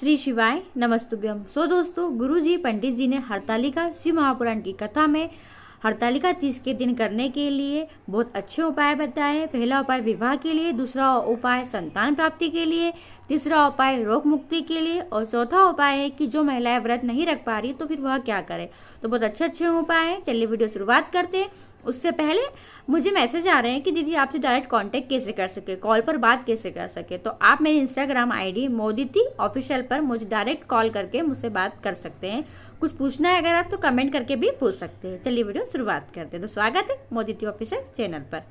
श्री शिवाय नमस्तुभ्यम सो दोस्तों दोस्तों गुरुजी पंडित जी ने हड़तालिका शिव महापुराण की कथा में हड़तालिका तीस के दिन करने के लिए बहुत अच्छे उपाय बताए पहला उपाय विवाह के लिए दूसरा उपाय संतान प्राप्ति के लिए तीसरा उपाय रोग मुक्ति के लिए और चौथा उपाय है कि जो महिलाएं व्रत नहीं रख पा रही तो फिर वह क्या करे तो बहुत अच्छे अच्छे उपाय है चलिए वीडियो शुरुआत करते हैं उससे पहले मुझे मैसेज आ रहे हैं कि दीदी आपसे डायरेक्ट कांटेक्ट कैसे कर सके कॉल पर बात कैसे कर सके तो आप मेरे इंस्टाग्राम आईडी मोदीती ऑफिशियल पर मुझे डायरेक्ट कॉल करके मुझसे बात कर सकते हैं कुछ पूछना है अगर आप तो कमेंट करके भी पूछ सकते हैं चलिए वीडियो शुरुआत करते हैं तो स्वागत है मोदीती ऑफिशियल चैनल पर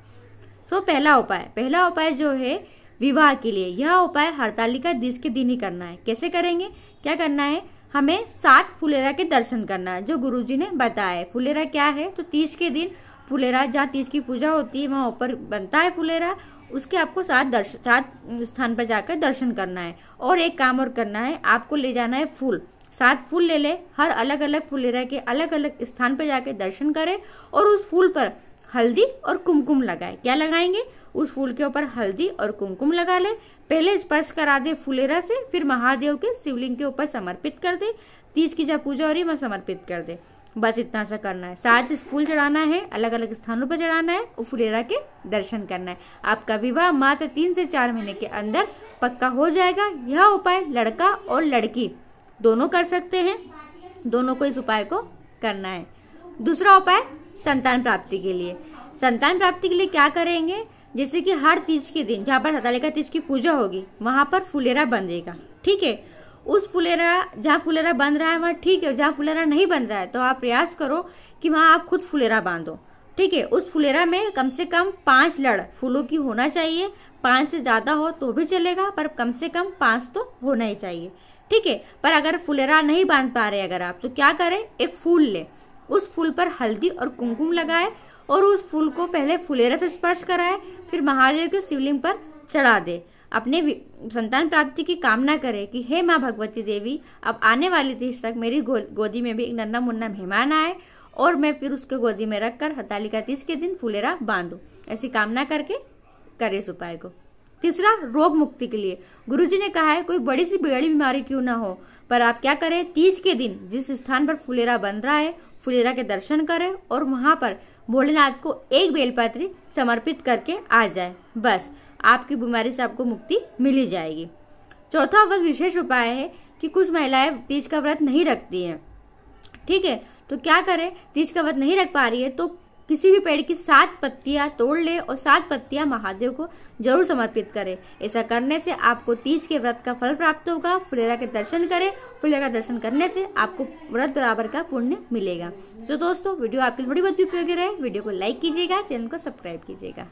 सो पहला उपाय पहला उपाय जो है विवाह के लिए यह उपाय हड़तालिका दिश के दिन ही करना है कैसे करेंगे क्या करना है हमें सात फुलेरा के दर्शन करना है जो गुरुजी ने बताया फुलेरा क्या है तो तीस के दिन फुलेरा जहाँ तीज की पूजा होती है वहाँ ऊपर बनता है फुलेरा उसके आपको सात दर्शन सात स्थान पर जाकर दर्शन करना है और एक काम और करना है आपको ले जाना है फूल सात फूल ले ले हर अलग अलग फुलेरा के अलग अलग स्थान पर जाकर दर्शन करें और उस फूल पर हल्दी और कुमकुम लगाए क्या लगाएंगे उस फूल के ऊपर हल्दी और कुमकुम लगा ले पहले स्पर्श करा दे फुलेरा से फिर महादेव के शिवलिंग के ऊपर समर्पित कर दे तीज की जब पूजा हो रही वहां समर्पित कर दे बस इतना सा करना है साथ फूल चढ़ाना है अलग अलग स्थानों पर चढ़ाना है और फुलेरा के दर्शन करना है आपका विवाह मात्र तीन से चार महीने के अंदर पक्का हो जाएगा यह उपाय लड़का और लड़की दोनों कर सकते हैं दोनों को इस उपाय को करना है दूसरा उपाय संतान प्राप्ति के लिए संतान प्राप्ति के लिए क्या करेंगे जैसे कि हर तीज के दिन जहाँ पर हतालिका तीज की पूजा होगी वहां पर फुलेरा बंधेगा ठीक है उस फुलेरा जहाँ फुलेरा बन रहा है वहाँ ठीक है जहाँ फुलेरा नहीं बन रहा है तो आप प्रयास करो कि वहाँ आप खुद फुलेरा बांधो ठीक है उस फुलेरा में कम से कम पांच लड़ फूलों की होना चाहिए पांच से ज्यादा हो तो भी चलेगा पर कम से कम पांच तो होना ही चाहिए ठीक है पर अगर फुलेरा नहीं बांध पा रहे अगर आप तो क्या करें एक फूल ले उस फूल पर हल्दी और कुमकुम लगाए और उस फूल को पहले फुलेरा से स्पर्श कराए फिर महादेव के शिवलिंग पर चढ़ा दे अपने संतान प्राप्ति की कामना करें कि हे माँ भगवती देवी अब आने वाली तीस तक मेरी गोदी में भी एक नन्ना मुन्ना मेहमान आए और मैं फिर उसके गोदी में रखकर हतालिका तीस के दिन फुलेरा बांधू ऐसी कामना करके करे इस उपाय को तीसरा रोग मुक्ति के लिए गुरुजी ने कहा है कोई बड़ी सी बड़ी बीमारी क्यों ना हो पर आप क्या करें तीज के दिन जिस स्थान पर फुलेरा बन रहा है फुलेरा के दर्शन करें और वहां पर भोलेनाथ को एक बेलपत्री समर्पित करके आ जाए बस आपकी बीमारी से आपको मुक्ति मिली जाएगी चौथा व्रत विशेष उपाय है कि कुछ महिलाएं तीज का व्रत नहीं रखती हैं ठीक है तो क्या करें तीज का व्रत नहीं रख पा रही है तो किसी भी पेड़ की सात पत्तियां तोड़ ले और सात पत्तियां महादेव को जरूर समर्पित करें ऐसा करने से आपको तीज के व्रत का फल प्राप्त होगा फुलेरा के दर्शन करें फुलेरा का दर्शन करने से आपको व्रत बराबर का पुण्य मिलेगा तो दोस्तों वीडियो आपके थोड़ी बहुत भी उपयोगी रहे वीडियो को लाइक कीजिएगा चैनल को सब्सक्राइब कीजिएगा